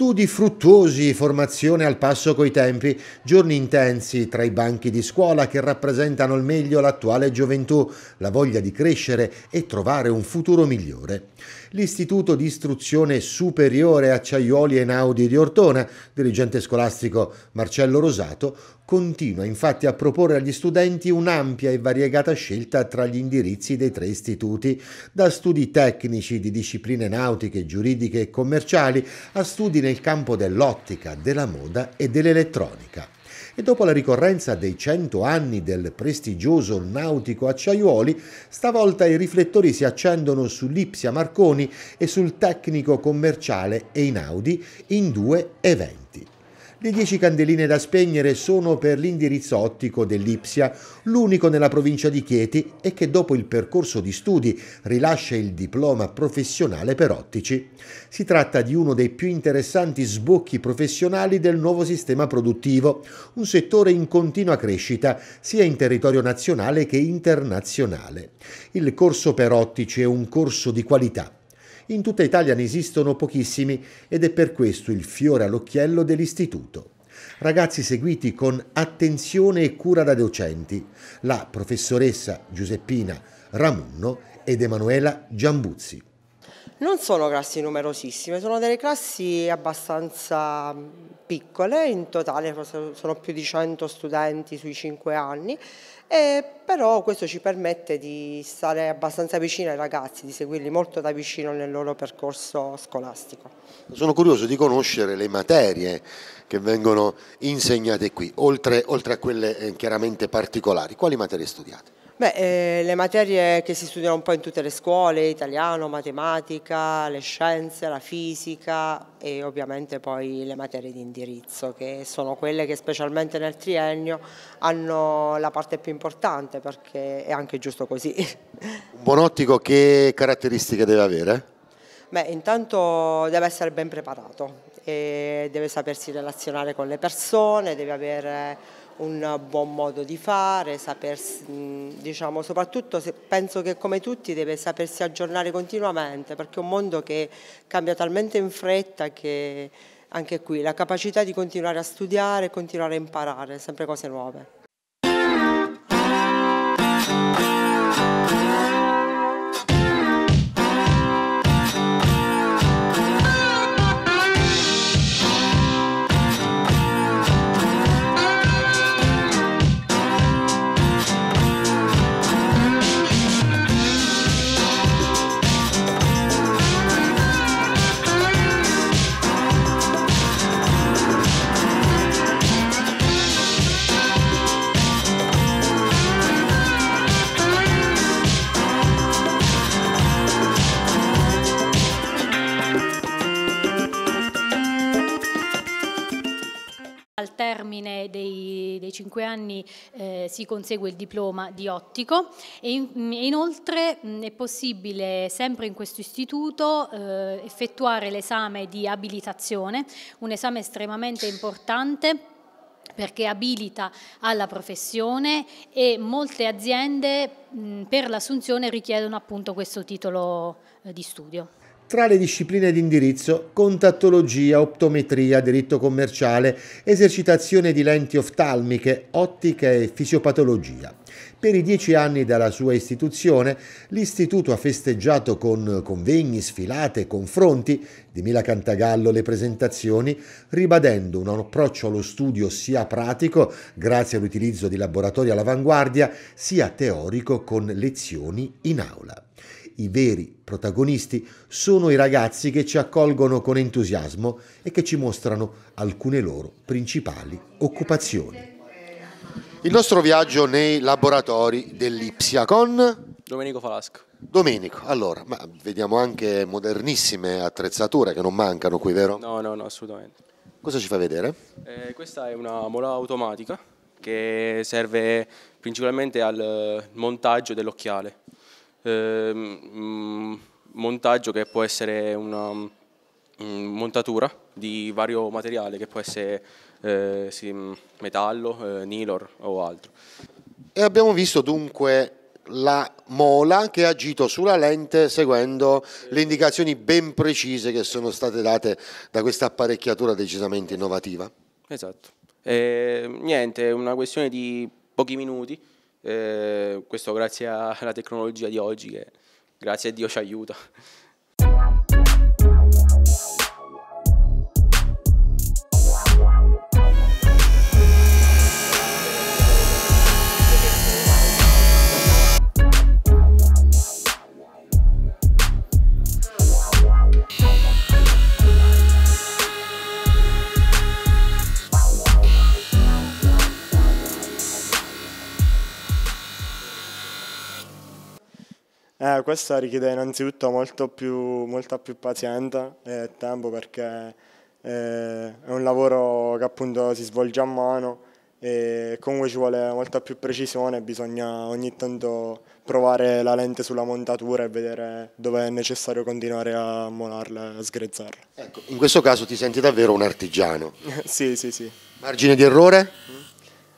Studi fruttuosi, formazione al passo coi tempi, giorni intensi tra i banchi di scuola che rappresentano al meglio l'attuale gioventù, la voglia di crescere e trovare un futuro migliore l'Istituto di Istruzione Superiore Acciaioli e Naudi di Ortona, dirigente scolastico Marcello Rosato, continua infatti a proporre agli studenti un'ampia e variegata scelta tra gli indirizzi dei tre istituti, da studi tecnici di discipline nautiche, giuridiche e commerciali a studi nel campo dell'ottica, della moda e dell'elettronica e dopo la ricorrenza dei 100 anni del prestigioso nautico acciaiuoli, stavolta i riflettori si accendono su Lipsia Marconi e sul tecnico commerciale Einaudi in due eventi. Le 10 candeline da spegnere sono per l'indirizzo ottico dell'Ipsia, l'unico nella provincia di Chieti e che dopo il percorso di studi rilascia il diploma professionale per ottici. Si tratta di uno dei più interessanti sbocchi professionali del nuovo sistema produttivo, un settore in continua crescita sia in territorio nazionale che internazionale. Il corso per ottici è un corso di qualità in tutta Italia ne esistono pochissimi ed è per questo il fiore all'occhiello dell'istituto ragazzi seguiti con attenzione e cura da docenti, la professoressa Giuseppina Ramunno ed Emanuela Giambuzzi. Non sono classi numerosissime, sono delle classi abbastanza mm, piccole, in totale sono più di 100 studenti sui 5 anni, e però questo ci permette di stare abbastanza vicino ai ragazzi, di seguirli molto da vicino nel loro percorso scolastico. Sono curioso di conoscere le materie che vengono insegnate qui, oltre, oltre a quelle eh, chiaramente particolari. Quali materie studiate? Beh, eh, le materie che si studiano un po' in tutte le scuole, italiano, matematica, le scienze, la fisica e ovviamente poi le materie di indirizzo che sono quelle che specialmente nel triennio hanno la parte più importante perché è anche giusto così. Un buon ottico che caratteristiche deve avere? Beh, intanto deve essere ben preparato, deve sapersi relazionare con le persone, deve avere un buon modo di fare, sapersi, diciamo, soprattutto se, penso che come tutti deve sapersi aggiornare continuamente perché è un mondo che cambia talmente in fretta che anche qui la capacità di continuare a studiare, continuare a imparare, sempre cose nuove. 5 anni eh, si consegue il diploma di ottico e, in, mm, inoltre mh, mm, è possibile sempre in questo istituto eh, effettuare l'esame di abilitazione, un esame estremamente importante perché abilita alla professione e molte aziende mh, mm, per l'assunzione richiedono appunto questo titolo eh, di studio tra le discipline di indirizzo contattologia, optometria, diritto commerciale, esercitazione di lenti oftalmiche, ottica e fisiopatologia. Per i dieci anni dalla sua istituzione, l'Istituto ha festeggiato con convegni, sfilate, confronti, di Mila Cantagallo le presentazioni, ribadendo un approccio allo studio sia pratico, grazie all'utilizzo di laboratori all'avanguardia, sia teorico con lezioni in aula i veri protagonisti sono i ragazzi che ci accolgono con entusiasmo e che ci mostrano alcune loro principali occupazioni. Il nostro viaggio nei laboratori dell'Ipsia con Domenico Falasco. Domenico, allora, ma vediamo anche modernissime attrezzature che non mancano qui, vero? No, no, no, assolutamente. Cosa ci fa vedere? Eh, questa è una mola automatica che serve principalmente al montaggio dell'occhiale eh, montaggio che può essere una mm, montatura di vario materiale che può essere eh, sì, mm, metallo, eh, nilor o altro. E abbiamo visto dunque la mola che ha agito sulla lente seguendo le indicazioni ben precise che sono state date da questa apparecchiatura decisamente innovativa. Esatto. E, ehm, niente, è una questione di pochi minuti eh, questo grazie alla tecnologia di oggi che grazie a Dio ci aiuta. Eh, questo richiede innanzitutto più, molta più pazienza e tempo perché eh, è un lavoro che appunto si svolge a mano e comunque ci vuole molta più precisione, bisogna ogni tanto provare la lente sulla montatura e vedere dove è necessario continuare a molarla a sgrezzarla. Ecco, in questo caso ti senti davvero un artigiano. sì, sì, sì. Margine di errore?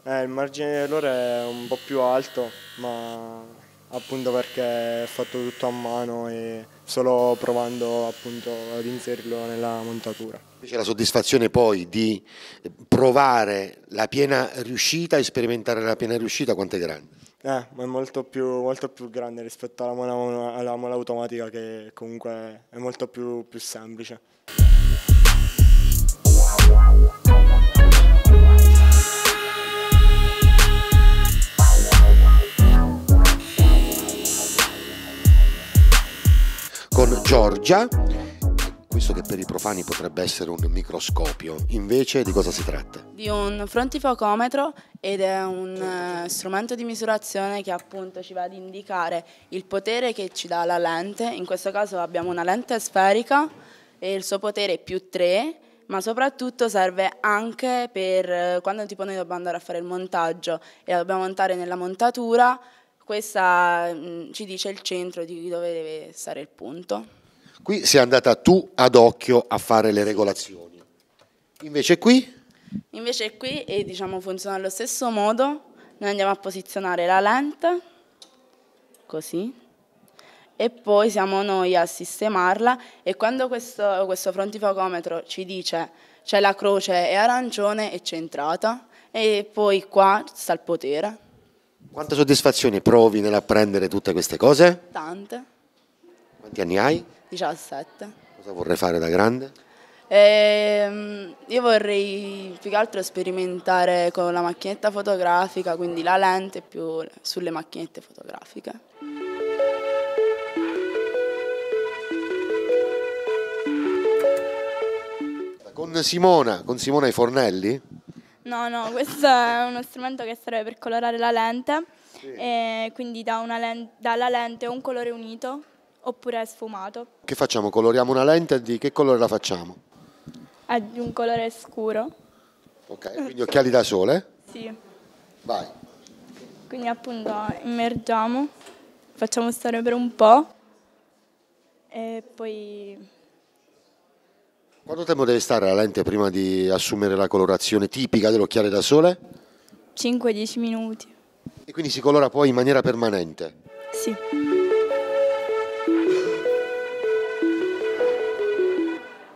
Eh, il margine di errore è un po' più alto, ma appunto perché è fatto tutto a mano e solo provando appunto ad inserirlo nella montatura. C'è la soddisfazione poi di provare la piena riuscita sperimentare la piena riuscita quanto è grande? Eh, ma è molto più, molto più grande rispetto alla mola, alla mola, automatica che comunque è molto più, più semplice. Giorgia, questo che per i profani potrebbe essere un microscopio, invece di cosa si tratta? Di un frontifocometro ed è un eh, strumento di misurazione che appunto ci va ad indicare il potere che ci dà la lente, in questo caso abbiamo una lente sferica e il suo potere è più 3 ma soprattutto serve anche per eh, quando tipo noi dobbiamo andare a fare il montaggio e la dobbiamo montare nella montatura, questa mm, ci dice il centro di dove deve stare il punto. Qui sei andata tu ad occhio a fare le regolazioni. Invece qui? Invece qui e, diciamo, funziona allo stesso modo. Noi andiamo a posizionare la lente, così, e poi siamo noi a sistemarla e quando questo, questo frontifocometro ci dice c'è la croce è arancione e centrata e poi qua sta il potere. Quante soddisfazioni provi nell'apprendere tutte queste cose? Tante. Quanti anni hai? 17. Cosa vorrei fare da grande? E, ehm, io vorrei più che altro sperimentare con la macchinetta fotografica, quindi la lente più sulle macchinette fotografiche. Con Simona, con Simona i fornelli? No, no, questo è uno strumento che serve per colorare la lente, sì. quindi dà, dà alla lente un colore unito oppure è sfumato. Che facciamo? Coloriamo una lente di che colore la facciamo? È di un colore scuro. Ok, quindi occhiali da sole? Sì. Vai. Quindi appunto immergiamo, facciamo stare per un po' e poi... Quanto tempo deve stare la lente prima di assumere la colorazione tipica dell'occhiale da sole? 5-10 minuti. E quindi si colora poi in maniera permanente? Sì.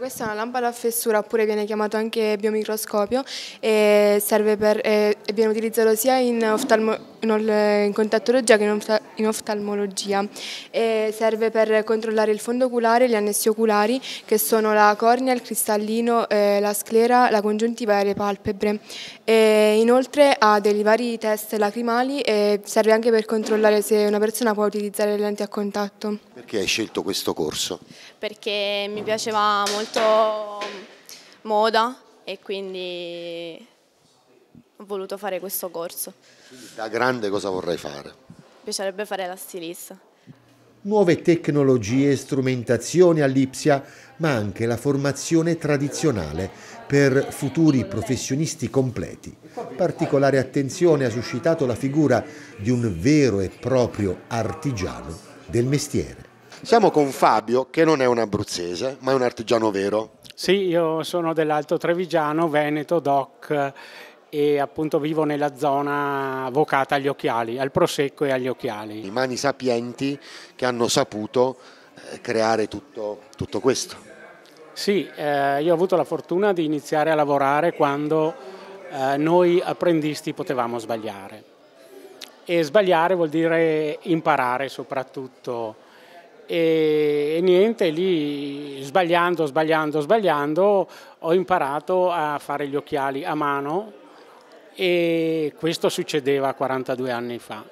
questa è una lampada a fessura oppure viene chiamato anche biomicroscopio e serve per, eh, viene utilizzato sia in oftalmologia in contattologia che in oftalmologia e serve per controllare il fondo oculare, e gli annessi oculari che sono la cornea, il cristallino, eh, la sclera, la congiuntiva e le palpebre. E inoltre ha dei vari test lacrimali e serve anche per controllare se una persona può utilizzare le lenti a contatto. Perché hai scelto questo corso? Perché mi piaceva molto mm, moda e quindi voluto fare questo corso. Quindi da grande cosa vorrei fare? Mi piacerebbe fare la stilista. Nuove tecnologie e strumentazioni all'Ipsia, ma anche la formazione tradizionale per futuri professionisti completi. Particolare attenzione ha suscitato la figura di un vero e proprio artigiano del mestiere. Siamo con Fabio, che non è un abruzzese, ma è un artigiano vero. Sì, io sono dell'Alto Trevigiano, Veneto, DOC e appunto vivo nella zona vocata agli occhiali, al prosecco e agli occhiali. I mani sapienti che hanno saputo eh, creare tutto, tutto questo. Sì, eh, io ho avuto la fortuna di iniziare a lavorare quando eh, noi apprendisti potevamo sbagliare. E sbagliare vuol dire imparare soprattutto. E, e, niente, lì sbagliando, sbagliando, sbagliando, ho imparato a fare gli occhiali a mano e questo succedeva 42 anni fa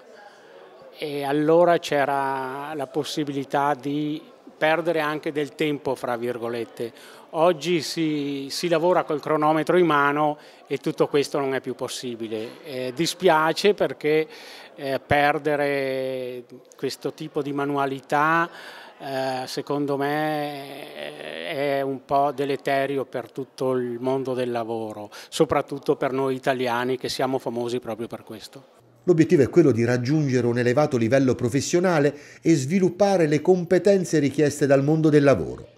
e allora c'era la possibilità di perdere anche del tempo, fra virgolette. Oggi si, si, lavora col cronometro in mano e tutto questo non è più possibile. Eh, dispiace perché eh, perdere questo tipo di manualità eh, secondo me eh, è un po' deleterio per tutto il mondo del lavoro, soprattutto per noi italiani che siamo famosi proprio per questo. L'obiettivo è quello di raggiungere un elevato livello professionale e sviluppare le competenze richieste dal mondo del lavoro.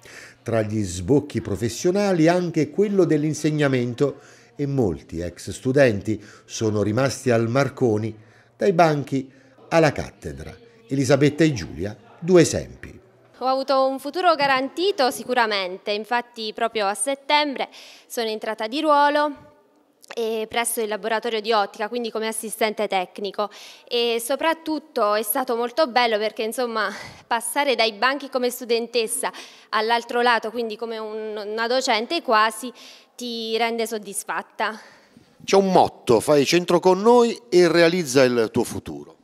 Tra gli sbocchi professionali anche quello dell'insegnamento e molti ex studenti sono rimasti al Marconi dai banchi alla cattedra. Elisabetta e Giulia, due esempi. Ho avuto un futuro garantito sicuramente, infatti proprio a settembre sono entrata di ruolo presso il laboratorio di ottica, quindi come assistente tecnico e soprattutto è stato molto bello perché insomma passare dai banchi come studentessa all'altro lato, quindi come un, una docente quasi, ti rende soddisfatta. C'è un motto, fai centro con noi e realizza il tuo futuro.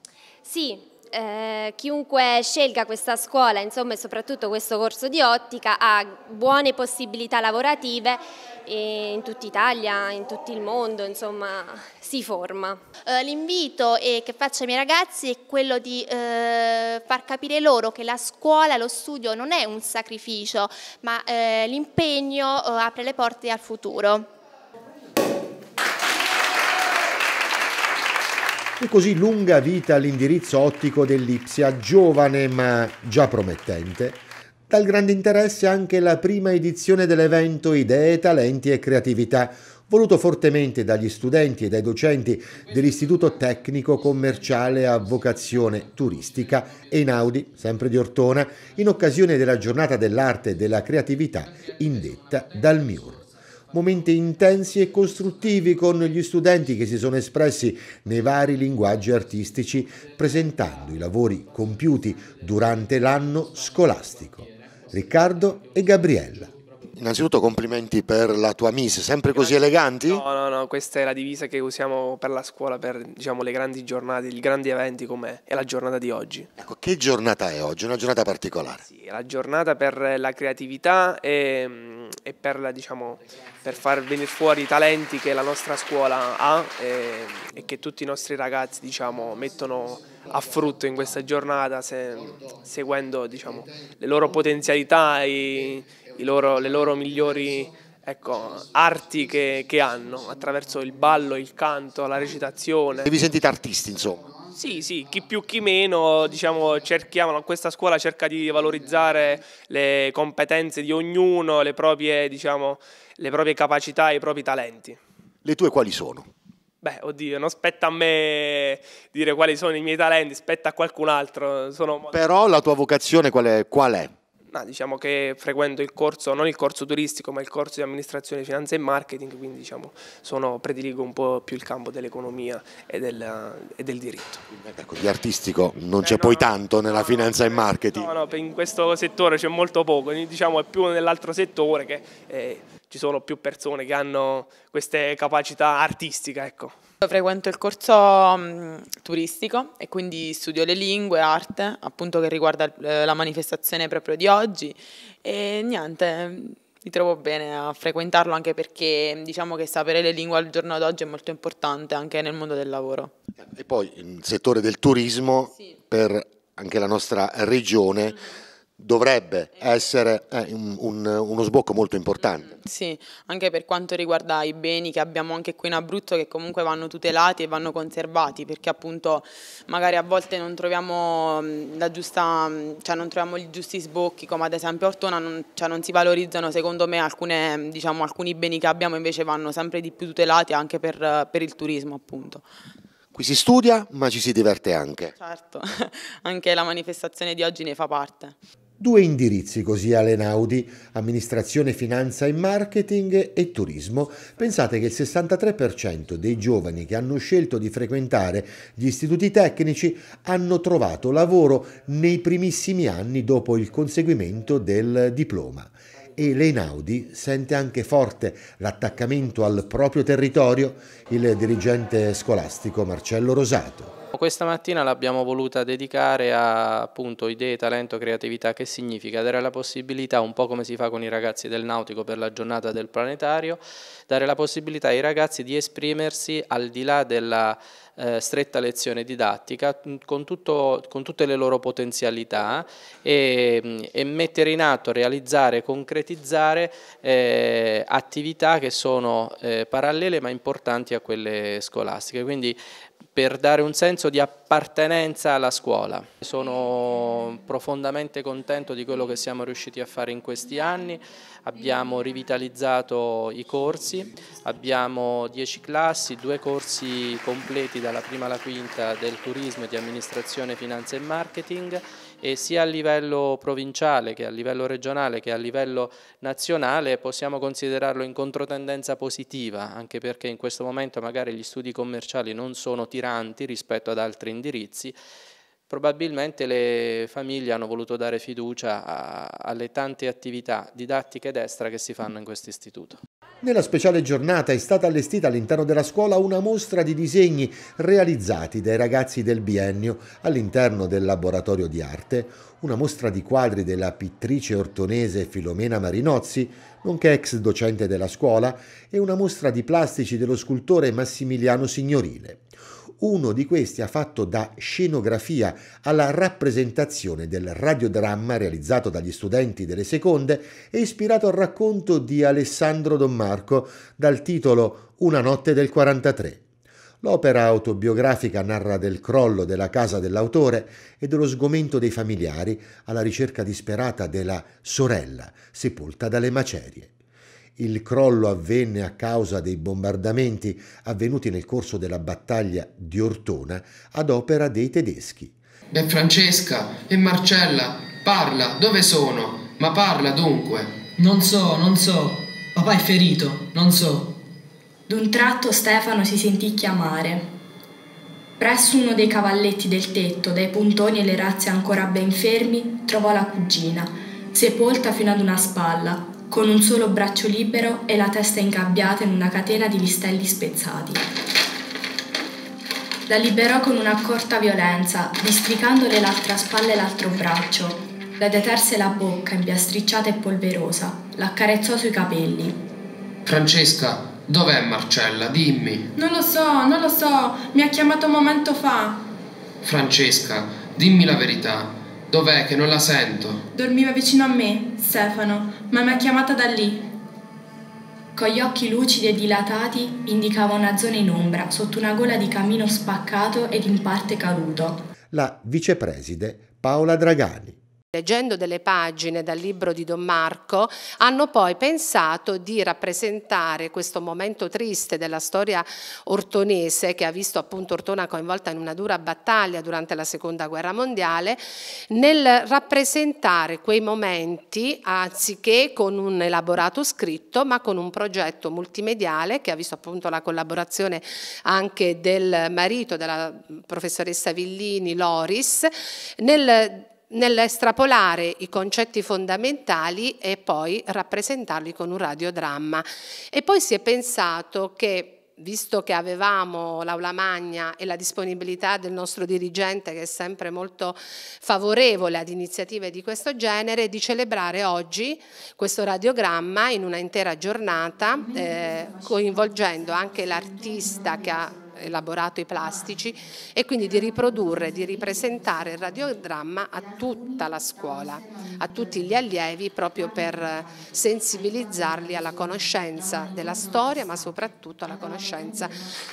Sì, eh, chiunque scelga questa scuola insomma, e soprattutto questo corso di ottica ha buone possibilità lavorative in tutta Italia, in tutto il mondo, insomma, si forma. Eh, l'invito che faccio ai miei ragazzi è quello di eh, far capire loro che la scuola, lo studio non è un sacrificio, ma eh, l'impegno apre le porte al futuro. e così lunga vita all'indirizzo ottico dell'Ipsia, giovane ma già promettente. Dal grande interesse anche la prima edizione dell'evento Idee, Talenti e Creatività, voluto fortemente dagli studenti e dai docenti dell'Istituto Tecnico Commerciale a vocazione turistica Einaudi, sempre di Ortona, in occasione della giornata dell'arte e della creatività indetta dal MIUR momenti intensi e costruttivi con gli studenti che si sono espressi nei vari linguaggi artistici presentando i lavori compiuti durante l'anno scolastico. Riccardo e Gabriella. Innanzitutto complimenti per la tua mise, sempre così eleganti? No, no, no, questa è la divisa che usiamo per la scuola, per diciamo, le grandi giornate, i grandi eventi come è la giornata di oggi. Ecco, che giornata è oggi? Una giornata particolare? Sì, è la giornata per la creatività e mm, e per, diciamo, per, far venire fuori i talenti che la nostra scuola ha e, e che tutti i nostri ragazzi diciamo, mettono a frutto in questa giornata se, seguendo diciamo, le loro potenzialità, i, i loro, le loro migliori ecco, arti che, che hanno attraverso il ballo, il canto, la recitazione. E vi sentite artisti insomma? Sì, sì, chi più chi meno, diciamo, cerchiamo, questa scuola cerca di valorizzare le competenze di ognuno, le proprie, diciamo, le proprie capacità e i propri talenti. Le tue quali sono? Beh, oddio, non spetta a me dire quali sono i miei talenti, spetta a qualcun altro. Sono... Però la tua vocazione Qual è? Qual è? No, diciamo che frequento il corso, non il corso turistico, ma il corso di amministrazione, finanza e marketing, quindi diciamo, sono, prediligo un po' più il campo dell'economia e, del, e del, diritto. Ecco, di artistico non c'è no, poi tanto nella no, finanza e marketing. No, no, in questo settore c'è molto poco, diciamo è più nell'altro settore che eh, ci sono più persone che hanno queste capacità artistiche, ecco. Frequento il corso mm, turistico e quindi studio le lingue, arte, appunto che riguarda eh, la manifestazione proprio di oggi e niente, mi trovo bene a frequentarlo anche perché diciamo che sapere le lingue al giorno d'oggi è molto importante anche nel mondo del lavoro. E poi il settore del turismo sì. per anche la nostra regione. Mm dovrebbe essere eh, un, un, uno sbocco molto importante. Mm. Sì, anche per quanto riguarda i beni che abbiamo anche qui in Abruzzo che comunque vanno tutelati e vanno conservati perché appunto magari a volte non troviamo, mm, la giusta, mm, cioè non troviamo i giusti sbocchi come ad esempio a Ortona non, cioè non, si valorizzano secondo me alcune, diciamo, alcuni beni che abbiamo invece vanno sempre di più tutelati anche per, eh, per il turismo appunto. Qui si studia ma ci si diverte anche. Certo, anche la manifestazione di oggi ne fa parte due indirizzi così alle Naudi, amministrazione, finanza e marketing e turismo. Pensate che il 63% dei giovani che hanno scelto di frequentare gli istituti tecnici hanno trovato lavoro nei primissimi anni dopo il conseguimento del diploma. E l'Einaudi sente anche forte l'attaccamento al proprio territorio il dirigente scolastico Marcello Rosato. Questa mattina l'abbiamo voluta dedicare a appunto, idee, talento, creatività, che significa dare la possibilità, un po' come si fa con i ragazzi del nautico per la giornata del planetario, dare la possibilità ai ragazzi di esprimersi al di là della eh, stretta lezione didattica con, tutto, con, tutte le loro potenzialità e, e mettere in atto, realizzare, concretizzare eh, attività che sono eh, parallele ma importanti a quelle scolastiche. Quindi per dare un senso di appartenenza alla scuola. Sono profondamente contento di quello che siamo riusciti a fare in questi anni, abbiamo rivitalizzato i corsi, abbiamo 10 classi, due corsi completi dalla prima alla quinta del turismo e di amministrazione, finanza e marketing, e sia a livello provinciale che a livello regionale che a livello nazionale possiamo considerarlo in controtendenza positiva, anche perché in questo momento magari gli studi commerciali non sono tiranti rispetto ad altri indirizzi, probabilmente le famiglie hanno voluto dare fiducia a, alle tante attività didattiche ed extra che si fanno in questo istituto. Nella speciale giornata è stata allestita all'interno della scuola una mostra di disegni realizzati dai ragazzi del biennio all'interno del laboratorio di arte, una mostra di quadri della pittrice ortonese Filomena Marinozzi, nonché ex docente della scuola, e una mostra di plastici dello scultore Massimiliano Signorile. Uno di questi ha fatto da scenografia alla rappresentazione del radiodramma realizzato dagli studenti delle seconde e ispirato al racconto di Alessandro Don Marco dal titolo Una notte del 43. L'opera autobiografica narra del crollo della casa dell'autore e dello sgomento dei familiari alla ricerca disperata della sorella sepolta dalle macerie. Il crollo avvenne a causa dei bombardamenti avvenuti nel corso della battaglia di Ortona ad opera dei tedeschi. De Francesca e Marcella, parla, dove sono? Ma parla dunque. Non so, non so. Papà è ferito, non so. D'un tratto Stefano si sentì chiamare. Presso uno dei cavalletti del tetto, dai puntoni e le razze ancora ben fermi, trovò la cugina, sepolta fino ad una spalla, con un solo braccio libero e la testa ingabbiata in una catena di listelli spezzati. La liberò con una corta violenza, districandole l'altra spalla e l'altro braccio. Le deterse la bocca, impiastricciata e polverosa, l'accarezzò sui capelli. Francesca, dov'è Marcella? Dimmi. Non lo so, non lo so, mi ha chiamato un momento fa. Francesca, dimmi la verità, dov'è che non la sento? Dormiva vicino a me, Stefano, ma mi ha chiamata da lì. Con gli occhi lucidi e dilatati indicava una zona in ombra sotto una gola di camino spaccato ed in parte caduto. La vicepreside Paola Dragani leggendo delle pagine dal libro di Don Marco, hanno poi pensato di rappresentare questo momento triste della storia ortonese che ha visto appunto Ortona coinvolta in una dura battaglia durante la seconda guerra mondiale, nel rappresentare quei momenti anziché con un elaborato scritto ma con un progetto multimediale che ha visto appunto la collaborazione anche del marito della professoressa Villini, Loris, nel nell'estrapolare i concetti fondamentali e poi rappresentarli con un radiodramma. E poi si è pensato che visto che avevamo l'aula magna e la disponibilità del nostro dirigente che è sempre molto favorevole ad iniziative di questo genere, di celebrare oggi questo radiogramma in una intera giornata, eh, coinvolgendo anche l'artista che ha elaborato i plastici e quindi di riprodurre, di ripresentare il radiodramma a tutta la scuola, a tutti gli allievi proprio per sensibilizzarli alla conoscenza della storia ma soprattutto alla conoscenza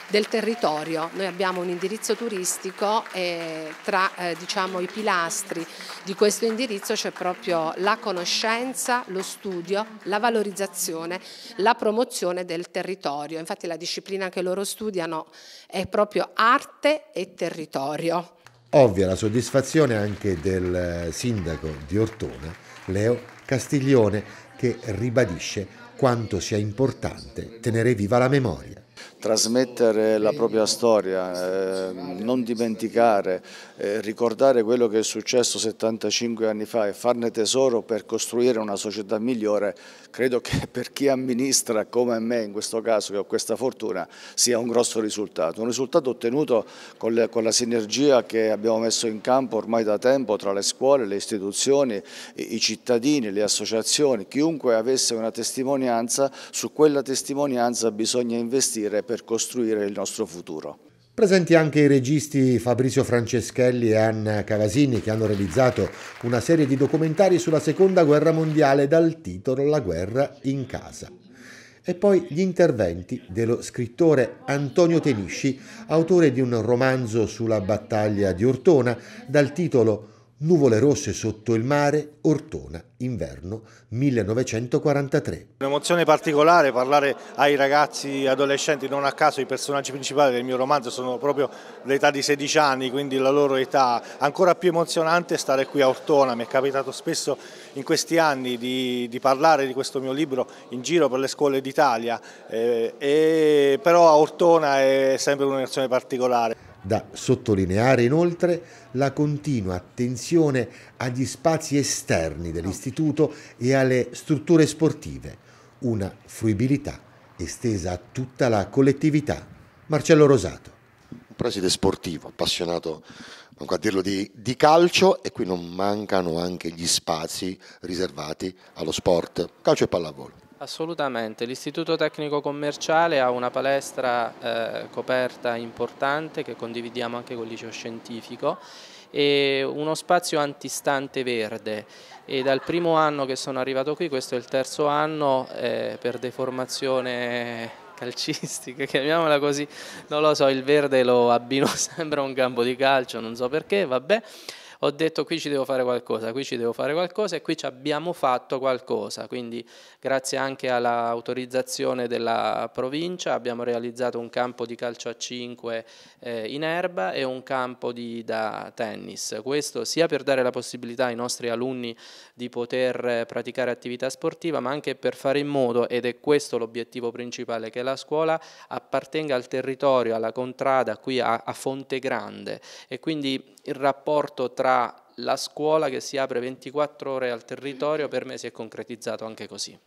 del territorio. Noi abbiamo un indirizzo turistico e tra eh, diciamo, i pilastri di questo indirizzo c'è proprio la conoscenza, lo studio, la valorizzazione, la promozione del territorio. Infatti la disciplina che loro studiano è proprio arte e territorio. Ovvia la soddisfazione anche del eh, sindaco di Ortona, Leo Castiglione, che ribadisce quanto sia importante tenere viva la memoria. Trasmettere la propria storia, eh, non dimenticare, eh, ricordare quello che è successo 75 anni fa e farne tesoro per costruire una società migliore, credo che per chi amministra come me in questo caso, che ho questa fortuna, sia un grosso risultato. Un risultato ottenuto con, le, con la sinergia che abbiamo messo in campo ormai da tempo tra le scuole, le istituzioni, i, i cittadini, le associazioni, chiunque avesse una testimonianza testimonianza, su quella testimonianza bisogna investire per costruire il nostro futuro. Presenti anche i registi Fabrizio Franceschelli e Anna Cavasini che hanno realizzato una serie di documentari sulla seconda guerra mondiale dal titolo La guerra in casa. E poi gli interventi dello scrittore Antonio Tenisci, autore di un romanzo sulla battaglia di Ortona dal titolo Nuvole rosse sotto il mare, Ortona, inverno 1943. Un'emozione particolare parlare ai ragazzi adolescenti, non a caso i personaggi principali del mio romanzo sono proprio l'età di 16 anni, quindi la loro età. Ancora più emozionante stare qui a Ortona, mi è capitato spesso in questi anni di, di parlare di questo mio libro in giro per le scuole d'Italia, eh, però a Ortona è sempre un'emozione particolare. Da sottolineare inoltre la continua attenzione agli spazi esterni dell'istituto e alle strutture sportive, una fruibilità estesa a tutta la collettività. Marcello Rosato. Un preside sportivo, appassionato a dirlo di, di, calcio e qui non mancano anche gli spazi riservati allo sport, calcio e pallavolo. Assolutamente, l'Istituto Tecnico Commerciale ha una palestra eh, coperta importante che condividiamo anche con il liceo scientifico e uno spazio antistante verde e dal primo anno che sono arrivato qui, questo è il terzo anno, eh, per deformazione calcistica, chiamiamola così, non lo so, il verde lo abbino sempre a un campo di calcio, non so perché, vabbè, ho detto qui ci devo fare qualcosa, qui ci devo fare qualcosa e qui ci abbiamo fatto qualcosa, quindi grazie anche all'autorizzazione della provincia abbiamo realizzato un campo di calcio a 5 eh, in erba e un campo di, da tennis, questo sia per dare la possibilità ai nostri alunni di poter eh, praticare attività sportiva ma anche per fare in modo, ed è questo l'obiettivo principale, che la scuola appartenga al territorio, alla contrada qui a, a Fonte Grande e quindi il rapporto tra la scuola che si apre 24 ore al territorio per me si è concretizzato anche così.